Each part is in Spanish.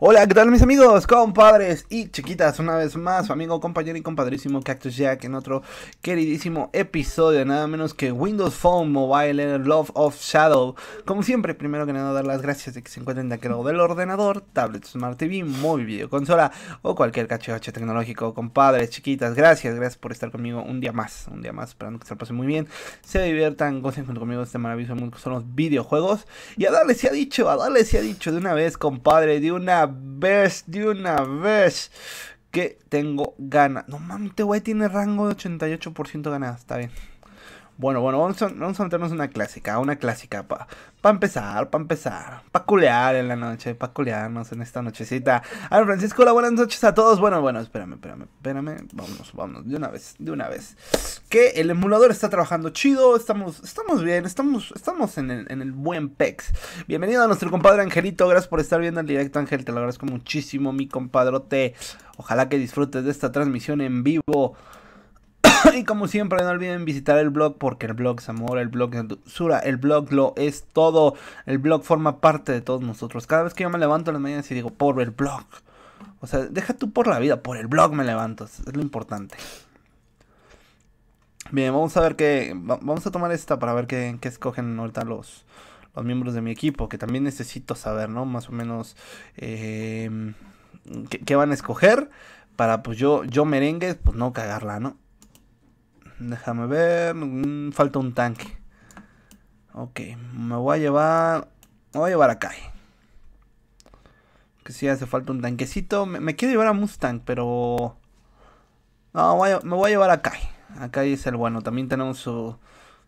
Hola, ¿qué tal mis amigos, compadres y chiquitas? Una vez más, su amigo, compañero y compadrísimo Cactus Jack en otro queridísimo episodio, nada menos que Windows Phone Mobile Love of Shadow. Como siempre, primero que nada, dar las gracias de que se encuentren de aquel del ordenador, tablet, smart TV, móvil, videoconsola o cualquier cachivache tecnológico, compadres, chiquitas. Gracias, gracias por estar conmigo un día más, un día más, esperando que se lo pasen muy bien, se diviertan, gocen junto conmigo este maravilloso mundo que son los videojuegos. Y a darle se ha dicho, a darle se ha dicho de una vez, compadre, de una vez, de una vez que tengo ganas. No mames, este güey tiene rango de 88% ganadas, está bien. Bueno, bueno, vamos a, vamos a meternos una clásica, una clásica para pa empezar, para empezar, para culear en la noche, para culearnos en esta nochecita. A ver, Francisco, hola, buenas noches a todos. Bueno, bueno, espérame, espérame, espérame. Vámonos, vámonos, de una vez, de una vez. Que el emulador está trabajando chido, estamos, estamos bien, estamos, estamos en el, en el buen pex. Bienvenido a nuestro compadre Angelito, gracias por estar viendo el directo, Ángel, te lo agradezco muchísimo, mi compadrote. Ojalá que disfrutes de esta transmisión en vivo. y como siempre, no olviden visitar el blog porque el blog es amor, el blog es dulzura, el blog lo es todo. El blog forma parte de todos nosotros. Cada vez que yo me levanto en las mañanas y digo, por el blog. O sea, deja tú por la vida, por el blog me levanto. Es lo importante. Bien, vamos a ver qué. Vamos a tomar esta para ver qué, qué escogen ahorita los, los miembros de mi equipo, que también necesito saber, ¿no? Más o menos eh, qué, van a escoger para, pues yo, yo merengue, pues no cagarla, ¿no? Déjame ver. Mm, falta un tanque. Ok, me voy a llevar... Me voy a llevar a Kai. Que si hace falta un tanquecito. Me, quiero llevar a Mustang, pero... No, me voy a llevar a Kai. A Kai es el bueno. También tenemos su,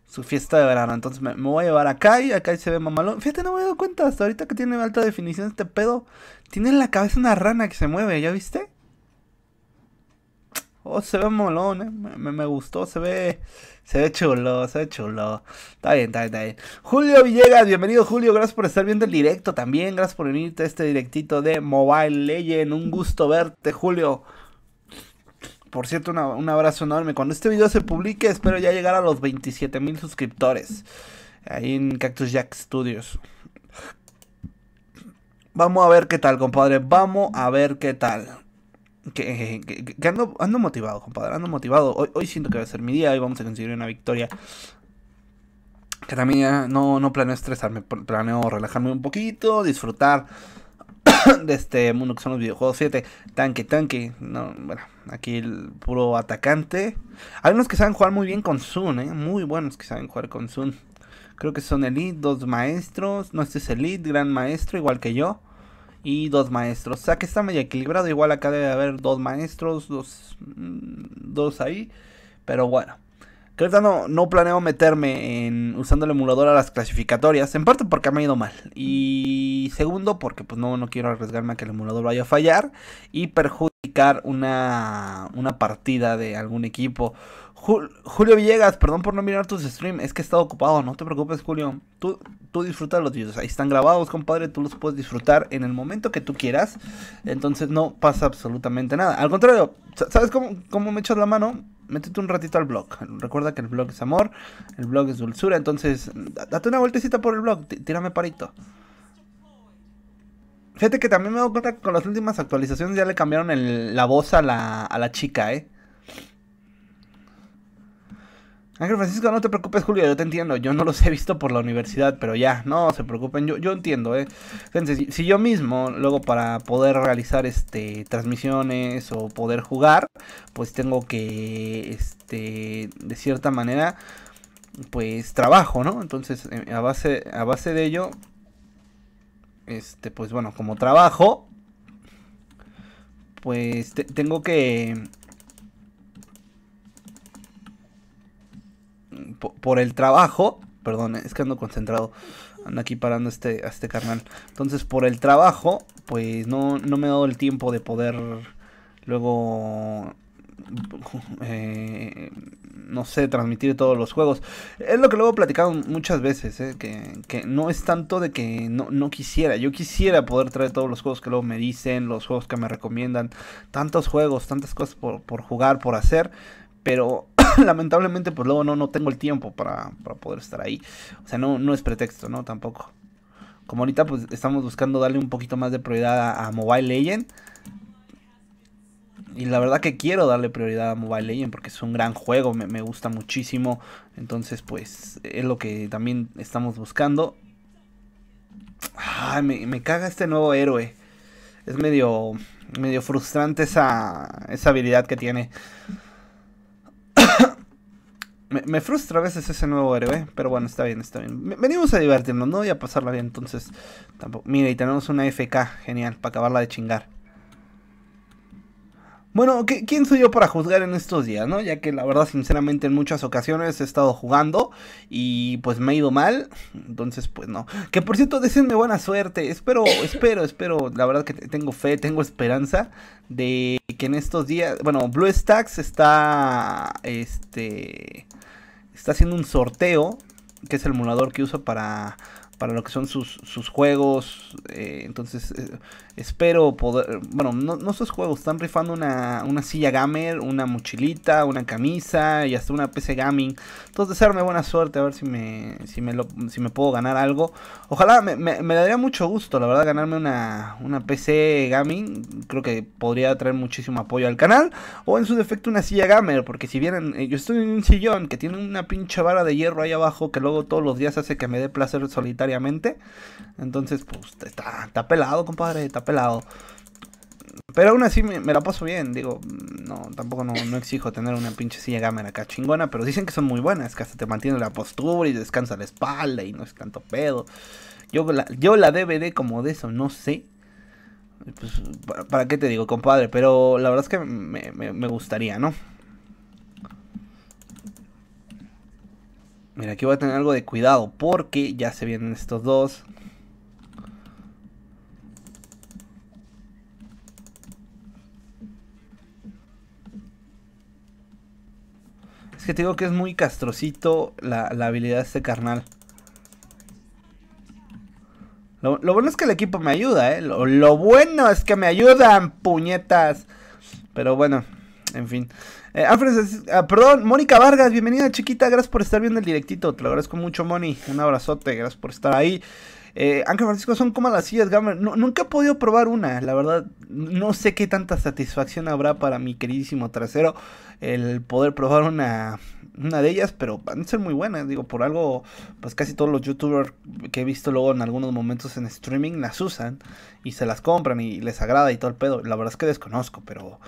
su fiesta de verano. Entonces me, voy a llevar a Kai. A Kai se ve mamalón. Fíjate, no me he dado cuenta hasta ahorita que tiene alta definición este pedo. Tiene en la cabeza una rana que se mueve, ¿ya viste? Oh, se ve molón, eh. me, gustó, se ve, se ve chulo, se ve chulo. Está bien, está bien, está bien. Julio Villegas, bienvenido Julio, gracias por estar viendo el directo también, gracias por venirte a este directito de Mobile Legend, un gusto verte Julio. Por cierto, un abrazo enorme. Cuando este video se publique, espero ya llegar a los 27 mil suscriptores. Ahí en Cactus Jack Studios. Vamos a ver qué tal, compadre. Vamos a ver qué tal que, ando, ando, motivado, compadre, ando motivado. Hoy, siento que va a ser mi día, hoy vamos a conseguir una victoria. Que también no, no planeo estresarme, planeo relajarme un poquito, disfrutar de este mundo que son los videojuegos 7. Tanque, tanque. aquí el puro atacante. Hay unos que saben jugar muy bien con Zoom. ¿eh? Muy buenos que saben jugar con Zoom. Creo que son Elite, dos maestros. No, este es Elite, gran maestro, igual que yo y dos maestros. O sea que está medio equilibrado. Igual acá debe haber dos maestros, dos, mm, dos ahí. Pero bueno. Que no, planeo meterme en usando el emulador a las clasificatorias. En parte porque me ha ido mal. Y segundo, porque pues no, no quiero arriesgarme a que el emulador vaya a fallar. Y perjudicar una, una partida de algún equipo. Julio Villegas, perdón por no mirar tus streams, es que he estado ocupado, no te preocupes Julio, tú, tú disfruta los videos, ahí están grabados compadre, tú los puedes disfrutar en el momento que tú quieras, entonces no pasa absolutamente nada, al contrario, ¿sabes cómo, me echas la mano? Métete un ratito al blog, recuerda que el blog es amor, el blog es dulzura, entonces date una vueltecita por el blog, tírame parito. Fíjate que también me doy cuenta que con las últimas actualizaciones ya le cambiaron la voz a a la chica, ¿eh? Ángel Francisco, no te preocupes, Julio, yo te entiendo. Yo no los he visto por la universidad, pero ya, no se preocupen, yo, yo entiendo, ¿eh? Entonces, si, yo mismo, luego para poder realizar este transmisiones o poder jugar, pues tengo que, este, de cierta manera, pues trabajo, ¿no? Entonces, eh, a base, a base de ello, este, pues bueno, como trabajo, pues tengo que por el trabajo, perdón, es que ando concentrado, ando aquí parando este, a este carnal. Entonces, por el trabajo, pues no, no me he dado el tiempo de poder luego eh, no sé, transmitir todos los juegos. Es lo que luego he platicado muchas veces, eh, que, que, no es tanto de que no, quisiera, yo quisiera poder traer todos los juegos que luego me dicen, los juegos que me recomiendan, tantos juegos, tantas cosas por, por jugar, por hacer, pero lamentablemente, pues luego no, no tengo el tiempo para, poder estar ahí. O sea, no, no es pretexto, ¿no? Tampoco. Como ahorita, pues estamos buscando darle un poquito más de prioridad a, Mobile Legend. Y la verdad que quiero darle prioridad a Mobile Legend porque es un gran juego, me, gusta muchísimo. Entonces, pues es lo que también estamos buscando. me, caga este nuevo héroe. Es medio, medio frustrante esa, esa habilidad que tiene. Me, me, frustra a veces ese nuevo héroe, pero bueno, está bien, está bien. Venimos a divertirnos, ¿no? Y a pasarla bien, entonces. Tampoco. Mira, y tenemos una FK, genial, para acabarla de chingar. Bueno, ¿quién soy yo para juzgar en estos días, no? Ya que la verdad, sinceramente, en muchas ocasiones he estado jugando y pues me ha ido mal. Entonces, pues no. Que por cierto, deseenme buena suerte. Espero, espero, espero. La verdad que tengo fe, tengo esperanza de que en estos días. Bueno, Blue Stacks está. Este está haciendo un sorteo, que es el emulador que usa para, para lo que son sus, juegos. Eh, entonces, eh, Espero poder. Bueno, no, no esos juegos. Están rifando una, silla gamer, una mochilita, una camisa y hasta una PC gaming. Entonces, desearme buena suerte. A ver si me, si me, lo, si me puedo ganar algo. Ojalá me, daría mucho gusto, la verdad, ganarme una, PC gaming. Creo que podría traer muchísimo apoyo al canal. O en su defecto, una silla gamer. Porque si vieran, eh, yo estoy en un sillón que tiene una pinche vara de hierro ahí abajo que luego todos los días hace que me dé placer solitariamente. Entonces, pues está, está pelado, compadre. Está lado, Pero aún así me, la paso bien, digo, no, tampoco no, exijo tener una pinche silla gamer acá chingona, pero dicen que son muy buenas, que hasta te mantiene la postura y descansa la espalda y no es tanto pedo. Yo la, yo la DVD como de eso, no sé. Pues, ¿para, qué te digo, compadre? Pero la verdad es que me, me gustaría, ¿no? Mira, aquí voy a tener algo de cuidado porque ya se vienen estos dos. Es que te digo que es muy castrocito la, habilidad de este carnal. Lo, bueno es que el equipo me ayuda, ¿eh? Lo, bueno es que me ayudan, puñetas. Pero bueno, en fin. Eh, ah, perdón, Mónica Vargas, bienvenida chiquita. Gracias por estar viendo el directito. Te lo agradezco mucho, Moni. Un abrazote, gracias por estar ahí. Eh, Francisco, son como las sillas gamer. nunca he podido probar una, la verdad. No sé qué tanta satisfacción habrá para mi queridísimo trasero el poder probar una, una de ellas, pero van a ser muy buenas. Digo, por algo, pues casi todos los youtubers que he visto luego en algunos momentos en streaming las usan y se las compran y les agrada y todo el pedo. La verdad es que desconozco, pero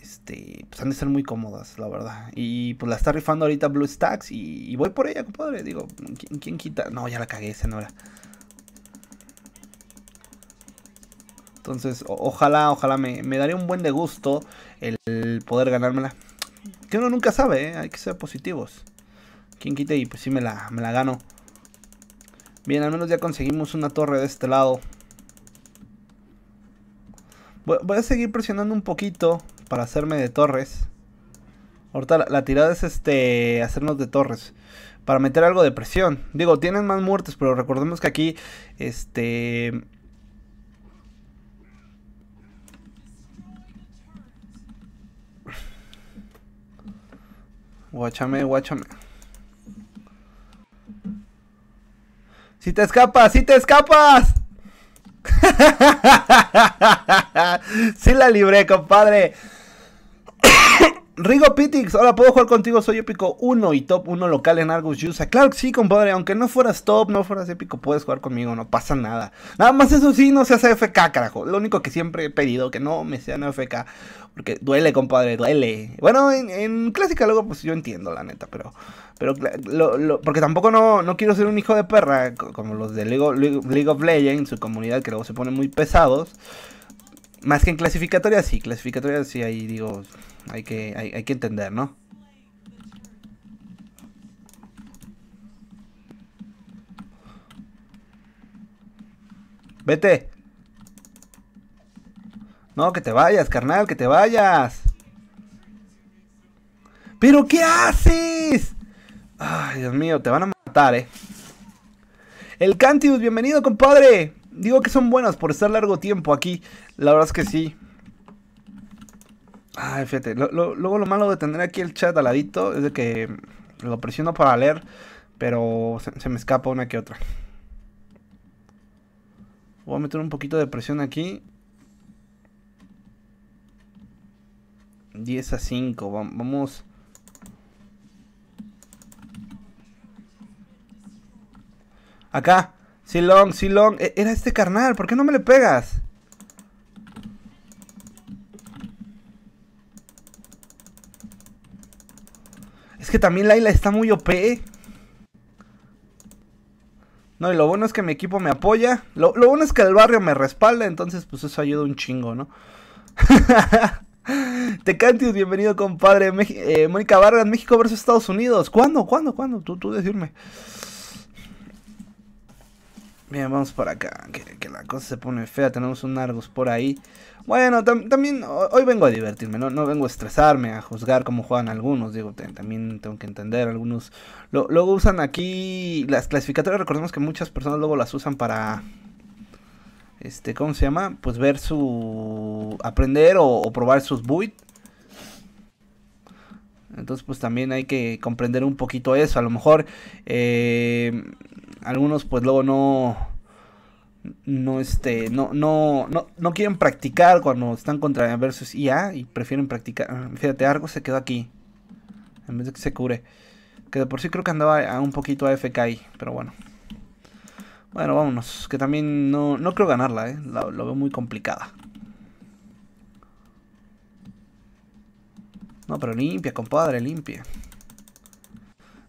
este, pues han de ser muy cómodas, la verdad. Y pues la está rifando ahorita Blue Stacks y, voy por ella, compadre. Digo, ¿quién, quita? No, ya la cagué, esa no era. Entonces, ojalá, ojalá me, daría un buen de gusto el, poder ganármela. Que uno nunca sabe, ¿eh? hay que ser positivos. Quien quite y pues sí me la, me la gano. Bien, al menos ya conseguimos una torre de este lado. Voy, a seguir presionando un poquito para hacerme de torres. Ahorita la, la, tirada es este hacernos de torres. Para meter algo de presión. Digo, tienen más muertes, pero recordemos que aquí este Guáchame, guáchame. Si te escapas, si te escapas. ¡Si la libré, compadre. Rigo Pitix, ahora puedo jugar contigo, soy épico 1 y top 1 local en Argus Jusa, Claro que sí, compadre, aunque no fueras top, no fueras épico, puedes jugar conmigo, no pasa nada. Nada más eso sí, no seas AFK, carajo. Lo único que siempre he pedido, que no me sean AFK, porque duele, compadre, duele. Bueno, en, clásica luego pues yo entiendo, la neta, pero... pero porque tampoco no, quiero ser un hijo de perra, como los de League of, League Legends, su comunidad que luego se ponen muy pesados. Más que en clasificatoria, sí, clasificatoria sí, ahí digo, hay que, hay, hay que entender, ¿no? Vete. No, que te vayas, carnal, que te vayas. ¿Pero qué haces? Ay, Dios mío, te van a matar, eh. El Cantius, bienvenido, compadre. Digo que son buenas por estar largo tiempo aquí. La verdad es que sí. Ay, fíjate, luego lo malo de tener aquí el chat al ladito es de que lo presiono para leer, pero se, me escapa una que otra. Voy a meter un poquito de presión aquí. 10 a 5, vamos... Acá, Silong, Silong, e, era este carnal, ¿por qué no me le pegas? que también Laila está muy OP. No, y lo bueno es que mi equipo me apoya. Lo, lo bueno es que el barrio me respalda, entonces pues eso ayuda un chingo, ¿no? Tecantius, bienvenido compadre. Eh, Mónica Vargas, México versus Estados Unidos. ¿Cuándo? ¿Cuándo? ¿Cuándo? Tú, tú decirme. Bien, vamos por acá, que, la cosa se pone fea, tenemos un Argus por ahí. Bueno, también hoy vengo a divertirme, ¿no? vengo a estresarme, a juzgar cómo juegan algunos, digo, también tengo que entender, algunos luego usan aquí las clasificatorias, recordemos que muchas personas luego las usan para, este, ¿cómo se llama? Pues ver su, aprender o, o probar sus buit. Entonces, pues también hay que comprender un poquito eso, a lo mejor... Eh, algunos pues luego no no este no no no quieren practicar cuando están contra versus IA e y prefieren practicar. Fíjate, Argo se quedó aquí en vez de que se cure. Que de por sí creo que andaba a un poquito AFK ahí, pero bueno. Bueno, vámonos, que también no, creo ganarla, eh, lo, veo muy complicada. No, pero limpia, compadre, limpia.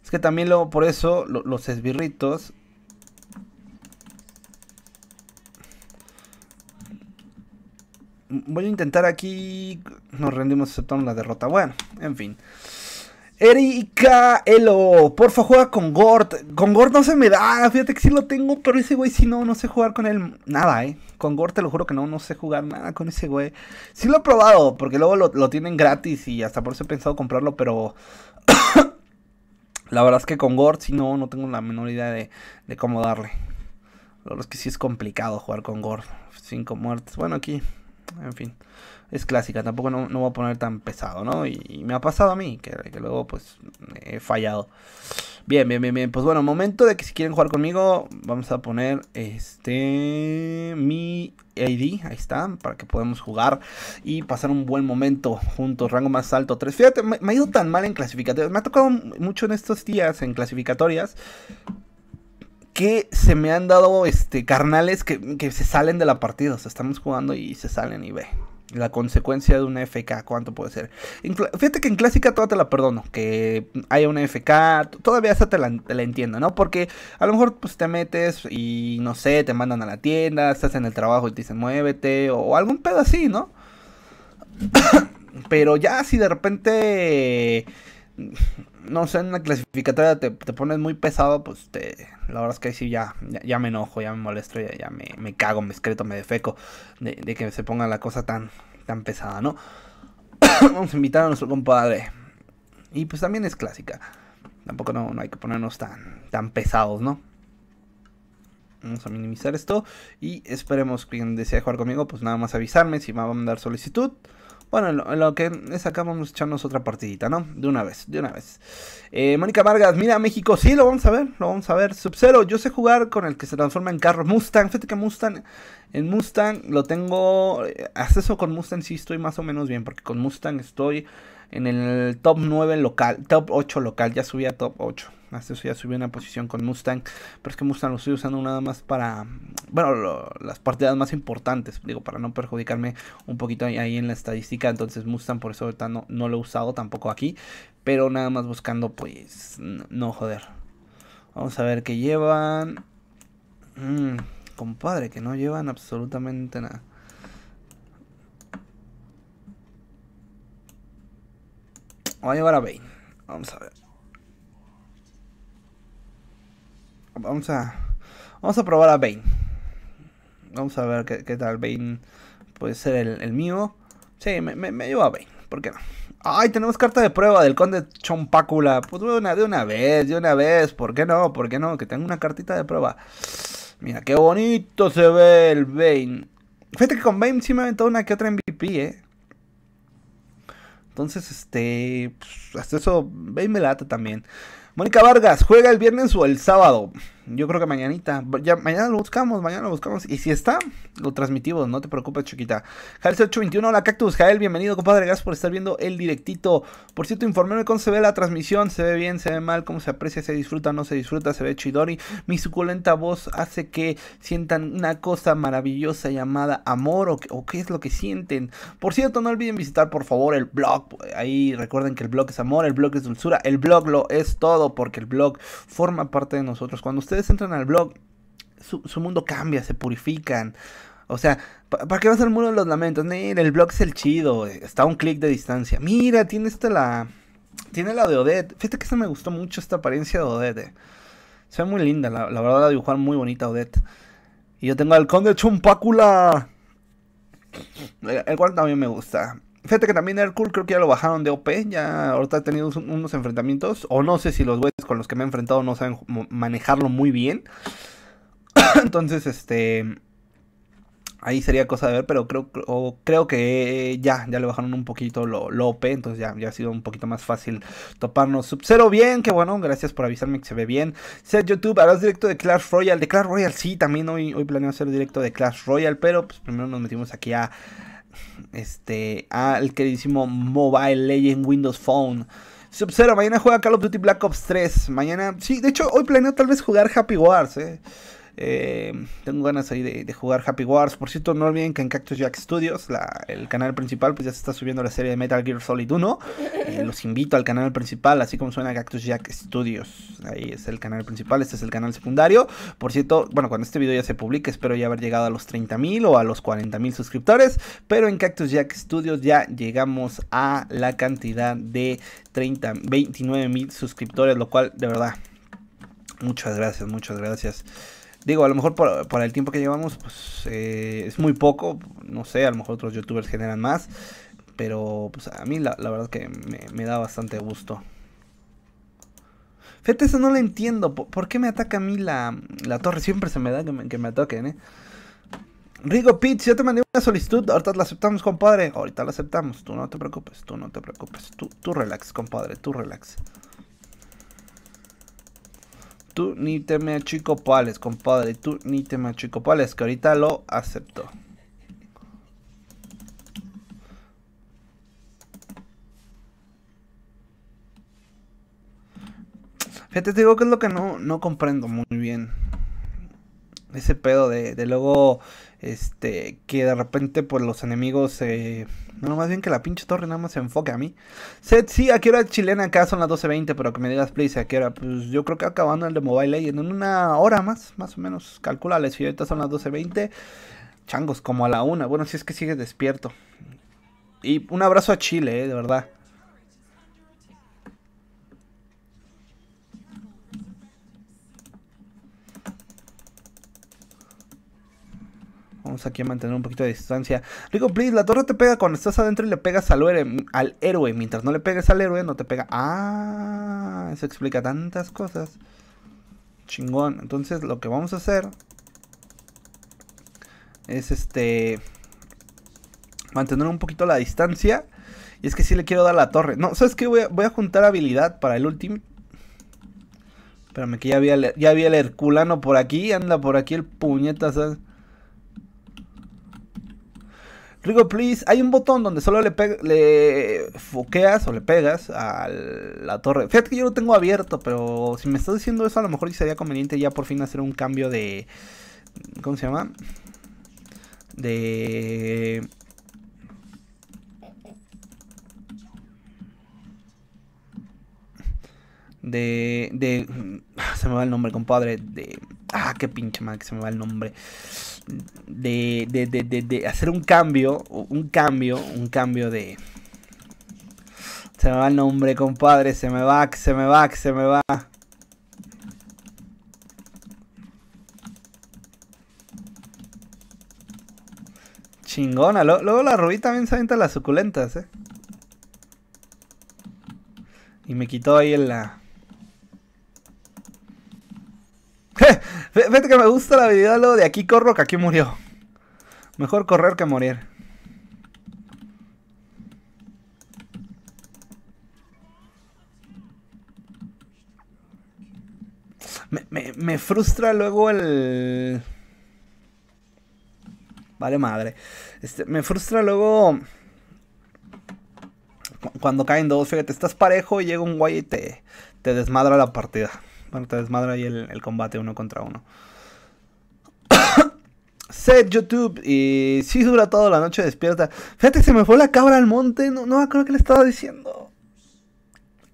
Es que también luego por eso los esbirritos voy a intentar aquí. Nos rendimos, aceptamos la derrota. Bueno, en fin. Erika Elo, porfa juega con Gort. Con Gort no se me da, fíjate que sí lo tengo, pero ese güey si no, no sé jugar con él. Nada, eh. Con Gort te lo juro que no, no sé jugar nada con ese güey. Sí lo he probado, porque luego lo, tienen gratis y hasta por eso he pensado comprarlo, pero... la verdad es que con Gort si no, no tengo la menor idea de, cómo darle. Lo verdad es que sí es complicado jugar con Gort. Cinco muertes. Bueno, aquí en fin, es clásica, tampoco no, voy a poner tan pesado, ¿no? Y, me ha pasado a mí, que, luego pues he fallado. Bien, bien, bien, bien. Pues bueno, momento de que si quieren jugar conmigo, vamos a poner este mi ID, ahí está, para que podamos jugar y pasar un buen momento juntos, rango más alto 3. Fíjate, me ha ido tan mal en clasificatorias, me ha tocado mucho en estos días en clasificatorias que se me han dado este, carnales que, se salen de la partida. O sea, estamos jugando y se salen y ve. La consecuencia de una FK, ¿cuánto puede ser? Fíjate que en clásica toda te la perdono. Que haya una FK, todavía esa te la, te la, entiendo, ¿no? Porque a lo mejor pues, te metes y no sé, te mandan a la tienda, estás en el trabajo y te dicen muévete o algún pedo así, ¿no? Pero ya si de repente no sé, en la clasificatoria te, pones muy pesado, pues te, la verdad es que ahí sí ya, ya, me enojo, ya me molesto, ya, me, me, cago, me excreto, me defeco de, que se ponga la cosa tan, tan pesada, ¿no? Vamos a invitar a nuestro compadre. Y pues también es clásica. Tampoco no, hay que ponernos tan, tan pesados, ¿no? Vamos a minimizar esto y esperemos que quien desea jugar conmigo, pues nada más avisarme si me va a mandar solicitud. Bueno, lo, que es acá vamos a echarnos otra partidita, ¿no? De una vez, de una vez. Eh, Mónica Vargas, mira México, sí, lo vamos a ver, lo vamos a ver. Sub-Zero, yo sé jugar con el que se transforma en carro. Mustang, fíjate que Mustang, en Mustang lo tengo, eh, acceso con Mustang sí estoy más o menos bien, porque con Mustang estoy en el top 9 local, top 8 local, ya subí a top 8. Hasta eso ya subió una posición con Mustang. Pero es que Mustang lo estoy usando nada más para, bueno, las partidas más importantes. Digo, para no perjudicarme un poquito ahí, en la estadística. Entonces Mustang por eso ahorita no, lo he usado tampoco aquí. Pero nada más buscando, pues, no, joder. Vamos a ver qué llevan. Mm, compadre, que no llevan absolutamente nada. Voy a llevar a Bane. Vamos a ver. Vamos a. Vamos a probar a Bane. Vamos a ver qué, tal Bane puede ser el, mío. Sí, me, me, llevo a Bane. ¿Por qué no? Ay, tenemos carta de prueba del conde Chompácula. Pues de una, de una vez, de una vez. ¿Por qué no? ¿Por qué no? Que tengo una cartita de prueba. Mira, qué bonito se ve el Bane. Fíjate que con Bane sí me aventó una que otra MVP, eh. Entonces, este. Pues, hasta eso, Bane me lata también. Mónica Vargas, ¿juega el viernes o el sábado? Yo creo que mañanita. Ya, mañana lo buscamos, mañana lo buscamos. Y si está, lo transmitimos, no te preocupes, chiquita. Jael 821, hola Cactus. Jael, bienvenido, compadre. Gracias por estar viendo el directito. Por cierto, informéme cómo se ve la transmisión. Se ve bien, se ve mal, cómo se aprecia, se disfruta, no se disfruta, se ve chidori. Mi suculenta voz hace que sientan una cosa maravillosa llamada amor o, qué es lo que sienten. Por cierto, no olviden visitar, por favor, el blog. Ahí recuerden que el blog es amor, el blog es dulzura, el blog lo es todo porque el blog forma parte de nosotros. Cuando usted ustedes entran al blog, su, mundo cambia, se purifican. O sea, ¿para qué vas al mundo de los lamentos? Mira, el blog es el chido, eh, está a un clic de distancia. Mira, tiene esta la. Tiene la de Odette. Fíjate que esta me gustó mucho esta apariencia de Odette. Eh. Se ve muy linda, la, verdad la dibujar muy bonita Odette. Y yo tengo al conde Chumpácula. El cual también me gusta. Fíjate que también cool creo que ya lo bajaron de OP. Ya ahorita ha tenido unos enfrentamientos. O no sé si los güeyes con los que me he enfrentado no saben manejarlo muy bien. Entonces, este. Ahí sería cosa de ver, pero creo, creo que eh, ya, ya le bajaron un poquito lo, OP, entonces ya, ya ha sido un poquito más fácil toparnos. Sub-Zero bien, qué bueno, gracias por avisarme que se ve bien. Set YouTube, harás directo de Clash Royale. De Clash Royale, sí, también hoy, hoy planeo hacer directo de Clash Royale, pero pues primero nos metimos aquí a, este, al queridísimo Mobile Legend Windows Phone. Se observa, mañana juega Call of Duty Black Ops 3. Mañana, sí, de hecho, hoy planeo tal vez jugar Happy Wars, eh. Eh, tengo ganas ahí de, jugar Happy Wars. Por cierto, no olviden que en Cactus Jack Studios, el canal principal, pues ya se está subiendo la serie de Metal Gear Solid 1. los invito al canal principal, así como suena Cactus Jack Studios. Ahí es el canal principal, este es el canal secundario. Por cierto, bueno, cuando este video ya se publique, espero ya haber llegado a los 30.000 o a los 40.000 suscriptores. Pero en Cactus Jack Studios ya llegamos a la cantidad de 30, 29.000 suscriptores, lo cual de verdad... Muchas gracias, muchas gracias. Digo, a lo mejor por, el tiempo que llevamos, pues eh, es muy poco. No sé, a lo mejor otros youtubers generan más. Pero pues a mí la, verdad que me, da bastante gusto. Fíjate, eso no lo entiendo. ¿Por, qué me ataca a mí la, torre? Siempre se me da que me, que ataquen, ¿eh? Rigo Pitts, yo te mandé una solicitud, ahorita la aceptamos, compadre. Ahorita la aceptamos, tú no te preocupes, tú no te preocupes. Tú, tú relax, compadre, tú relax. Tú ni te me chico pales, compadre. Tú ni te me chico pales, que ahorita lo acepto. Fíjate, te digo que es lo que no, no comprendo muy bien ese pedo de, de luego este que de repente por pues, los enemigos eh, no más bien que la pinche torre nada más se enfoque a mí Set, sí a qué hora chilena acá son las 12.20 pero que me digas please a qué hora pues yo creo que acabando el de Mobile Legends en una hora más más o menos calculales si ahorita son las 12.20 changos como a la una bueno si es que sigue despierto y un abrazo a Chile eh, de verdad Vamos aquí a mantener un poquito de distancia. Rico, please, la torre te pega cuando estás adentro y le pegas al héroe. Mientras no le pegues al héroe, no te pega. Ah, eso explica tantas cosas. Chingón. Entonces, lo que vamos a hacer es este mantener un poquito la distancia. Y es que si le quiero dar la torre. No, ¿sabes qué? Voy a, juntar habilidad para el último. Espérame que ya había, ya había el herculano por aquí. Anda por aquí el puñetazo. Rigo, please. Hay un botón donde solo le, le foqueas o le pegas a la torre. Fíjate que yo lo tengo abierto, pero si me estás diciendo eso, a lo mejor sería conveniente ya por fin hacer un cambio de. ¿Cómo se llama? De. De. Se me va el nombre, compadre. De. Ah, qué pinche madre que se me va el nombre. De, de, de, de, hacer un cambio, un cambio, un cambio de... Se me va el nombre, compadre, se me va, se me va, se me va. Chingona. Luego la Rubí también se avienta las suculentas, eh. Y me quitó ahí en la... Fíjate que me gusta la habilidad lo de aquí corro que aquí murió. Mejor correr que morir. Me, frustra luego el... Vale madre. Este, me frustra luego... Cuando caen dos, fíjate, estás parejo y llega un guay y te, te desmadra la partida. Bueno, te desmadra ahí el, combate uno contra uno. Set YouTube y si dura toda la noche despierta. Fíjate, se me fue la cabra al monte. No, no creo que le estaba diciendo.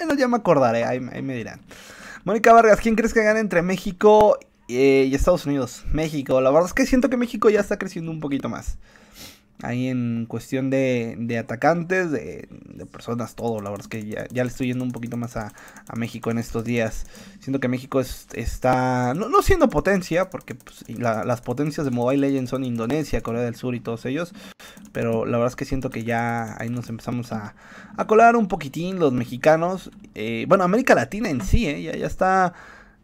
No ya me acordaré, ahí, me dirán. Mónica Vargas, ¿quién crees que gane entre México eh, y Estados Unidos? México, la verdad es que siento que México ya está creciendo un poquito más. Ahí en cuestión de, de atacantes, de, personas, todo. La verdad es que ya, le estoy yendo un poquito más a, a, México en estos días. Siento que México está, no, siendo potencia, porque pues, las potencias de Mobile Legends son Indonesia, Corea del Sur y todos ellos. Pero la verdad es que siento que ya ahí nos empezamos a, a colar un poquitín los mexicanos. Eh, bueno, América Latina en sí, eh, ya, ya está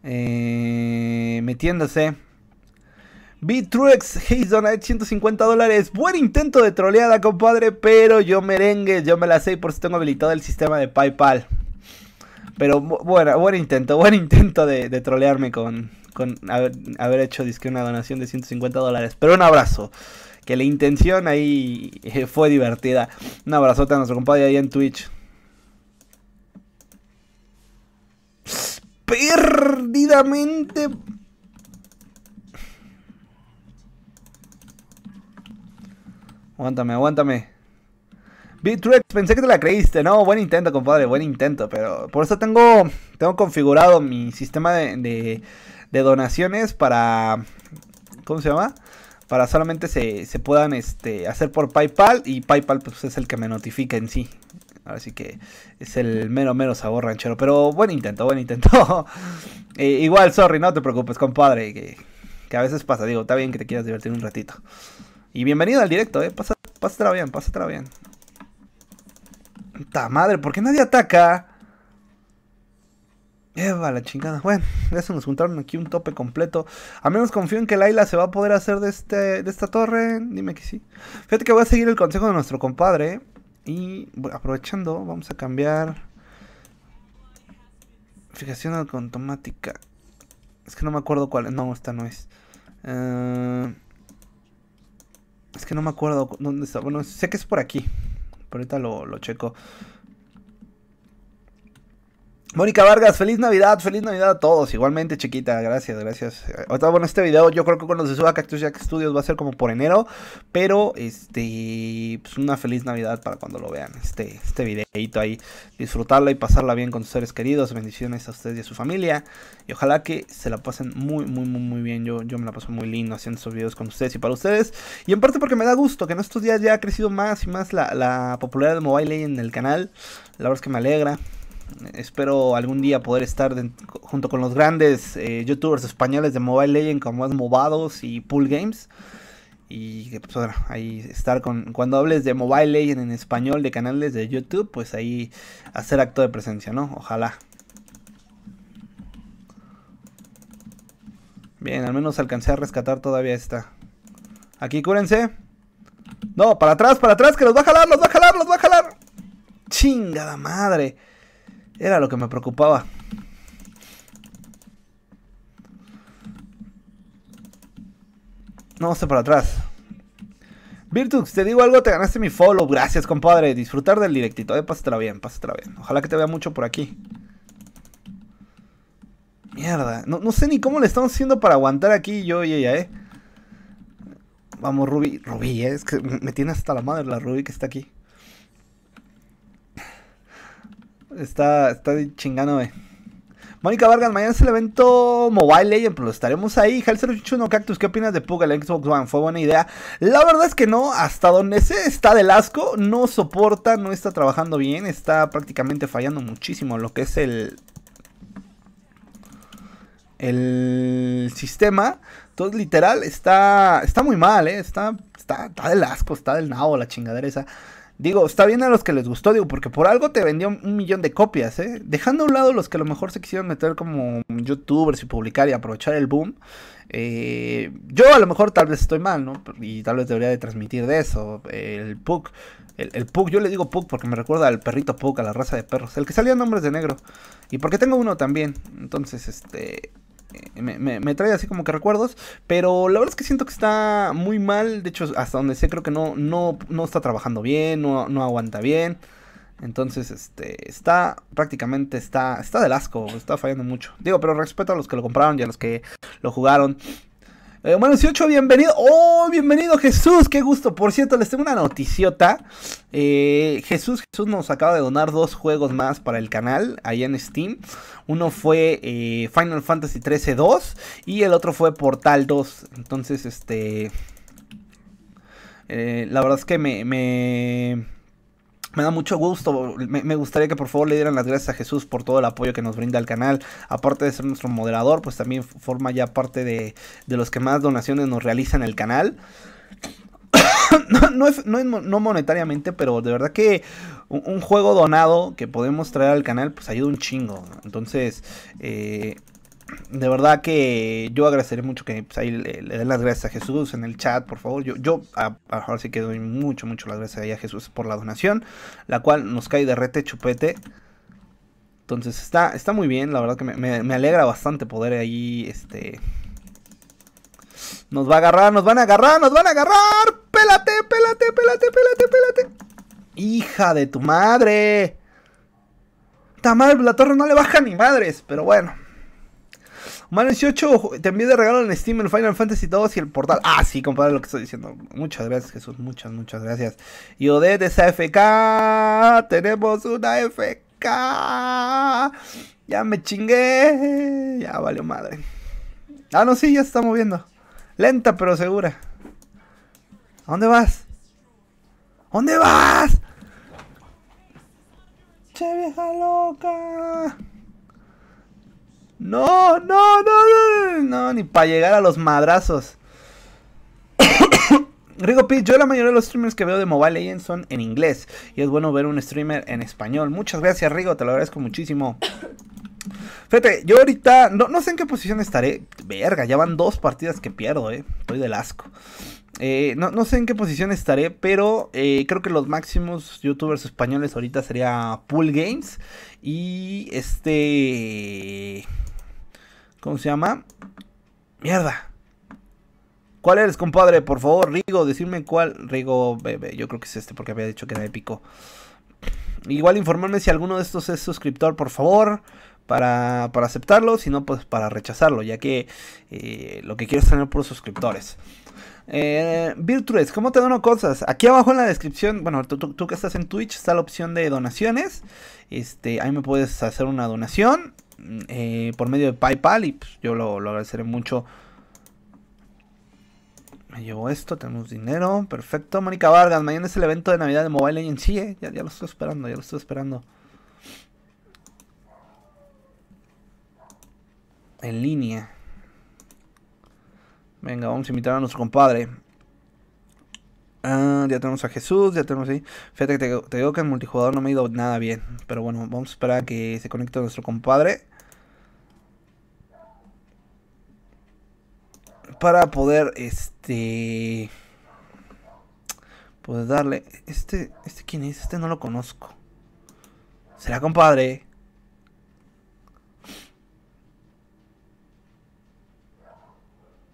eh, metiéndose Bitruex Hayes Donate 150 dólares. Buen intento de troleada, compadre. Pero yo merengue, yo me la sé por si tengo habilitado el sistema de PayPal. Pero bueno, buen intento, buen intento de, trolearme con, haber, hecho disque una donación de 150 dólares. Pero un abrazo. Que la intención ahí eh, fue divertida. Un abrazote a nuestro compadre ahí en Twitch. Perdidamente Aguántame, aguántame. Bitrex, pensé que te la creíste. No, buen intento, compadre, buen intento. Pero por eso tengo, tengo configurado mi sistema de, donaciones para... ¿Cómo se llama? Para solamente se, puedan este, hacer por PayPal y PayPal pues, es el que me notifica en sí. Así que es el mero, mero sabor ranchero. Pero buen intento, buen intento. Eh, igual, sorry, no te preocupes, compadre. Que, que a veces pasa, digo, está bien que te quieras divertir un ratito. Y bienvenido al directo, eh. Pásatela bien, pásatela bien. ¡Ta madre! ¿Por qué nadie ataca? Eva, la chingada. Bueno, eso nos juntaron aquí un tope completo. A menos confío en que Laila se va a poder hacer de, este, de esta torre. Dime que sí. Fíjate que voy a seguir el consejo de nuestro compadre. Y aprovechando, vamos a cambiar. Fijación automática. Es que no me acuerdo cuál. No, esta no es. Eh... Es que no me acuerdo dónde está. Bueno, sé que es por aquí. Pero ahorita lo, lo checo. Mónica Vargas, feliz Navidad, feliz Navidad a todos. Igualmente, chiquita, gracias, gracias. Ahorita, bueno, este video yo creo que cuando se suba Cactus Jack Studios va a ser como por enero, pero este, pues una feliz Navidad para cuando lo vean, este, este videito ahí. Disfrutarla y pasarla bien con sus seres queridos. Bendiciones a ustedes y a su familia. Y ojalá que se la pasen muy, muy, muy, muy bien. Yo, yo me la paso muy lindo haciendo estos videos con ustedes y para ustedes. Y en parte porque me da gusto que en estos días ya ha crecido más y más la, popularidad de Mobile Legends en el canal. La verdad es que me alegra. Espero algún día poder estar junto con los grandes eh, youtubers españoles de Mobile Legends como más Movados y Pool Games. Y pues, bueno, ahí estar con. Cuando hables de Mobile Legends en español de canales de YouTube, pues ahí hacer acto de presencia, ¿no? Ojalá. Bien, al menos alcancé a rescatar todavía esta. Aquí cúrense. No, para atrás, para atrás, que los va a jalar, los va a jalar, los va a jalar. Chingada madre. Era lo que me preocupaba. No, sé para atrás. Virtux, te digo algo, te ganaste mi follow. Gracias, compadre. Disfrutar del directito. Eh, pásatela bien, pásatela bien. Ojalá que te vea mucho por aquí. Mierda. No, no sé ni cómo le estamos haciendo para aguantar aquí yo y ella, eh. Vamos, Ruby. Ruby, eh, Es que me tiene hasta la madre la Ruby que está aquí. Está, está chingano, Mónica Vargas, mañana es el evento Mobile Legend, pero pues estaremos ahí. Hal 081 Cactus, ¿qué opinas de Puga el Xbox One? ¿Fue buena idea? La verdad es que no, hasta donde se está del asco, no soporta, no está trabajando bien, está prácticamente fallando muchísimo lo que es el. El sistema. Entonces, literal, está. Está muy mal, ¿eh? Está. Está, está del asco, está del nabo la chingadera esa. Digo, está bien a los que les gustó, digo, porque por algo te vendió un millón de copias, ¿eh? Dejando a un lado los que a lo mejor se quisieron meter como youtubers y publicar y aprovechar el boom. Eh, yo a lo mejor tal vez estoy mal, ¿no? Y tal vez debería de transmitir de eso. El Pug, el, Pug, yo le digo Pug porque me recuerda al perrito Pug, a la raza de perros. El que salía en Nombres de Negro. Y porque tengo uno también. Entonces, este me, trae así como que recuerdos, pero la verdad es que siento que está muy mal, de hecho hasta donde sé creo que no, no, no está trabajando bien, no, no aguanta bien. Entonces, este, está prácticamente, está, está del asco, está fallando mucho. Digo, pero respeto a los que lo compraron y a los que lo jugaron. Eh, bueno, 18, bienvenido. ¡Oh, bienvenido Jesús! ¡Qué gusto! Por cierto, les tengo una noticiota. Eh, Jesús, Jesús nos acaba de donar dos juegos más para el canal, allá en Steam. Uno fue eh, Final Fantasy XIII 2 y el otro fue Portal 2. Entonces, este... Eh, la verdad es que me me da mucho gusto, me, gustaría que por favor le dieran las gracias a Jesús por todo el apoyo que nos brinda el canal. Aparte de ser nuestro moderador, pues también forma ya parte de, los que más donaciones nos realizan el canal. no, monetariamente, pero de verdad que un, un, juego donado que podemos traer al canal, pues ayuda un chingo. Entonces, eh, de verdad que yo agradeceré mucho que pues, le, den las gracias a Jesús en el chat, por favor. Yo, yo a, ahora sí que doy mucho, mucho las gracias ahí a Jesús por la donación, la cual nos cae de rete chupete. Entonces está, está muy bien, la verdad que me, alegra bastante poder ahí, este... Nos va a agarrar, nos van a agarrar, nos van a agarrar. Pélate, pélate, pélate, pélate, pélate. Hija de tu madre. Está mal, la torre no le baja ni madres, pero bueno. Mario 18, te envié de regalo en Steam el Final Fantasy 2 y el portal. Ah, sí, compadre, lo que estoy diciendo. Muchas gracias, Jesús. Muchas, muchas gracias. Y Odet es AFK. Tenemos una FK. Ya me chingué. Ya valió madre. Ah, no, sí, ya se está moviendo. Lenta, pero segura. ¿A dónde vas? ¿A ¿Dónde vas? Che vieja loca. No, no, no, no, ni para llegar a los madrazos. Rigo P. yo la mayoría de los streamers que veo de Mobile Legends son en inglés. Y es bueno ver un streamer en español. Muchas gracias, Rigo, te lo agradezco muchísimo. Fíjate, yo ahorita no, sé en qué posición estaré. Verga, ya van dos partidas que pierdo, eh. Estoy del asco. Eh, no, sé en qué posición estaré, pero eh, creo que los máximos youtubers españoles ahorita sería Pool Games y este... ¿Cómo se llama? Mierda. ¿Cuál eres, compadre? Por favor, Rigo, decirme cuál. Rigo, bebé, yo creo que es este porque había dicho que era épico Igual informarme si alguno de estos es suscriptor, por favor. Para, aceptarlo, si no, pues para rechazarlo, ya que eh, lo que quiero es tener puros suscriptores. Eh, Virtues, ¿cómo te dono cosas? Aquí abajo en la descripción, bueno, tú, que estás en Twitch, está la opción de donaciones. Este, ahí me puedes hacer una donación. Mm, eh, por medio de PayPal y pues, yo lo, agradeceré mucho. Me llevo esto, tenemos dinero. Perfecto, Mónica Vargas. Mañana es el evento de Navidad de Mobile Legends. Sí, eh, ya, ya lo estoy esperando, ya lo estoy esperando. En línea. Venga, vamos a invitar a nuestro compadre. Ah, ya tenemos a Jesús, ya tenemos ahí. Fíjate que te, digo que el multijugador no me ha ido nada bien. Pero bueno, vamos a esperar a que se conecte nuestro compadre. Para poder, este... Pues darle... Este, este quién es? Este no lo conozco. ¿Será compadre?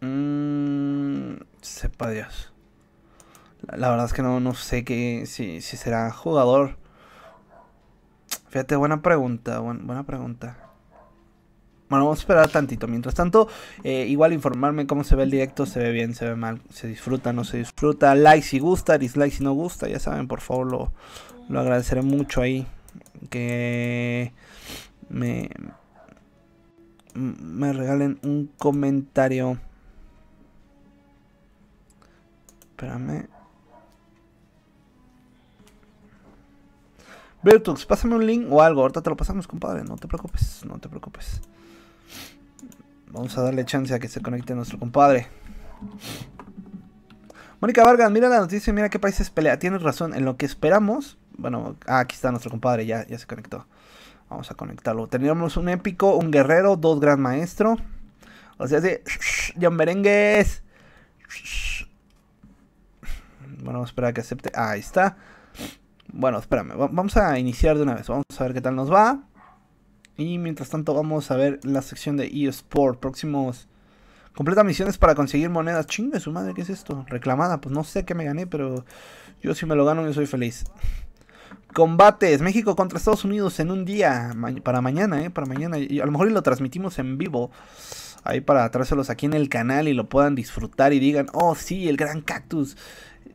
Mmm... Sepa Dios. La verdad es que no, no sé qué, si, será jugador. Fíjate, buena pregunta, buena pregunta. Bueno, vamos a esperar tantito. Mientras tanto, eh, igual informarme cómo se ve el directo. Se ve bien, se ve mal. Se disfruta, no se disfruta. Like si gusta, dislike si no gusta. Ya saben, por favor, lo, lo agradeceré mucho ahí. Que me, me regalen un comentario. Espérame. Virtux, pásame un link o algo. Ahorita te lo pasamos, compadre. No te preocupes, no te preocupes. Vamos a darle chance a que se conecte nuestro compadre. Mónica Vargas, mira la noticia mira qué países pelea. Tienes razón, en lo que esperamos. Bueno, ah, aquí está nuestro compadre, ya, ya se conectó. Vamos a conectarlo. Teníamos un épico, un guerrero, dos gran maestro. O sea, sí. John Berengues. Bueno, vamos a esperar a que acepte. ahí está. Bueno, espérame, vamos a iniciar de una vez, vamos a ver qué tal nos va. Y mientras tanto vamos a ver la sección de eSport, próximos... Completa misiones para conseguir monedas. Chingue su madre, ¿qué es esto? Reclamada, pues no sé qué me gané, pero yo si me lo gano yo soy feliz. Combates, México contra Estados Unidos en un día, para mañana, ¿eh? Para mañana. Y a lo mejor lo transmitimos en vivo, ahí para traérselos aquí en el canal y lo puedan disfrutar y digan, oh sí, el gran cactus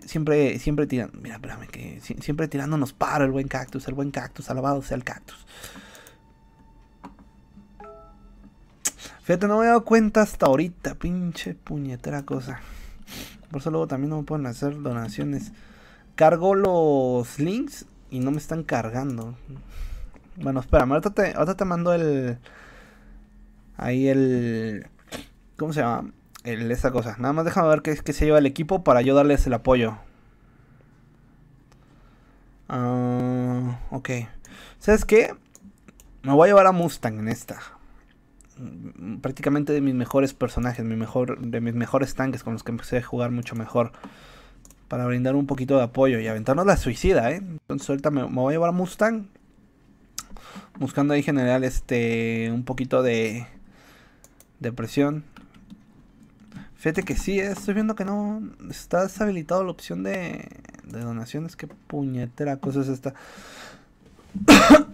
siempre, siempre tiran, mira, espérame, que siempre tirándonos para el buen cactus, el buen cactus, alabado sea el cactus. Fíjate, no me he dado cuenta hasta ahorita, pinche puñetera cosa. Por eso luego también no me pueden hacer donaciones. Cargo los links y no me están cargando. Bueno, espérame, ahorita te, ahorita te mando el... Ahí el... ¿Cómo se llama? esa cosa. Nada más déjame ver qué, se lleva el equipo para yo darles el apoyo. Ah, ok. ¿Sabes qué? Me voy a llevar a Mustang en esta. Mm, prácticamente de mis mejores personajes, mi mejor, de mis mejores tanques con los que empecé a jugar mucho mejor. Para brindar un poquito de apoyo y aventarnos la suicida, ¿eh? Entonces ahorita me, voy a llevar a Mustang. Buscando ahí general este un poquito de, de presión. Fíjate que sí, eh, estoy viendo que no está deshabilitado la opción de, donaciones. Qué puñetera cosa es esta.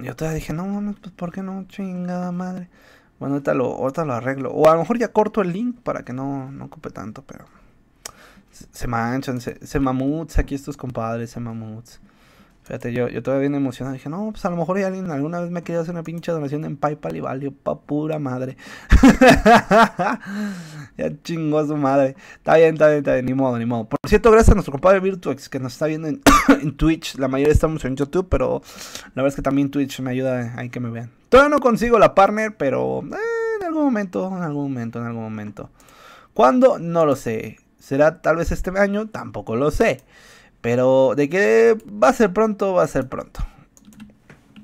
Yo todavía dije, no mames, pues ¿por qué no? Chingada madre. Bueno, ahorita lo, arreglo. O a lo mejor ya corto el link para que no, ocupe tanto, pero. Se, manchan, se, se mamuts aquí estos compadres, se mamuts. Fíjate, yo, yo todavía bien emocionado. Dije, no, pues a lo mejor alguien alguna vez me querido hacer una pinche donación en PayPal y valió pa' pura madre. ya chingó su madre. Está bien, está bien, está bien. Ni modo, ni modo. Por cierto, gracias a nuestro compadre Virtuex que nos está viendo en, Twitch. La mayoría estamos en YouTube, pero la verdad es que también Twitch me ayuda hay que me vean. Todavía no consigo la partner, pero eh, en algún momento, en algún momento, en algún momento. ¿Cuándo? No lo sé. ¿Será tal vez este año? Tampoco lo sé. Pero de que va a ser pronto, va a ser pronto.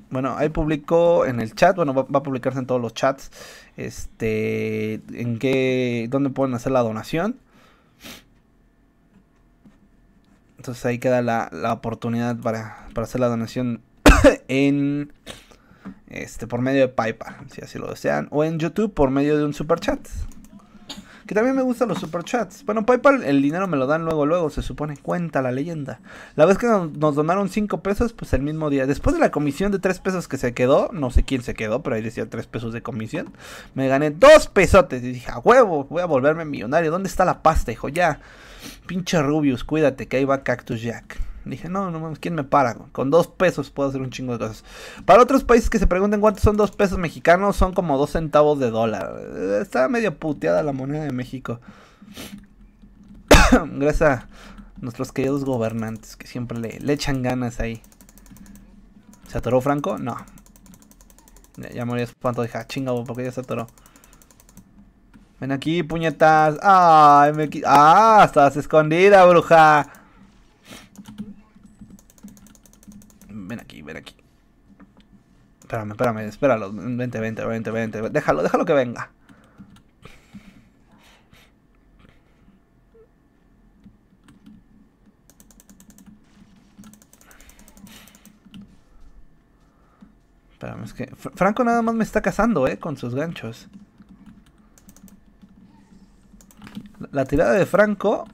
Bueno, ahí publicó en el chat, bueno, va, a publicarse en todos los chats. Este, en qué, dónde pueden hacer la donación. Entonces ahí queda la, la oportunidad para, hacer la donación en este por medio de PayPal, si así lo desean, o en YouTube por medio de un super chat. Que también me gustan los superchats. Bueno, PayPal, el dinero me lo dan luego, luego, se supone. Cuenta la leyenda. La vez que nos donaron 5 pesos, pues el mismo día. Después de la comisión de 3 pesos que se quedó, no sé quién se quedó, pero ahí decía 3 pesos de comisión. Me gané 2 pesotes. Y dije, a huevo, voy a volverme millonario. ¿Dónde está la pasta, hijo? Ya. Pinche Rubius, cuídate, que ahí va Cactus Jack. Dije, no, no mames, ¿quién me para? Con dos pesos puedo hacer un chingo de cosas. Para otros países que se pregunten cuántos son dos pesos mexicanos, son como dos centavos de dólar. Está medio puteada la moneda de México. Gracias a nuestros queridos gobernantes que siempre le, le, echan ganas ahí. ¿Se atoró Franco? No. Ya, morí espanto, dije, ah, porque ya se atoró. Ven aquí, puñetas. Ay, Ah, Estabas escondida, bruja. aquí. Espérame, espérame, espéralo. Vente, vente, vente, vente. Déjalo, déjalo que venga. Espérame, es que Franco nada más me está cazando, eh, con sus ganchos. La tirada de Franco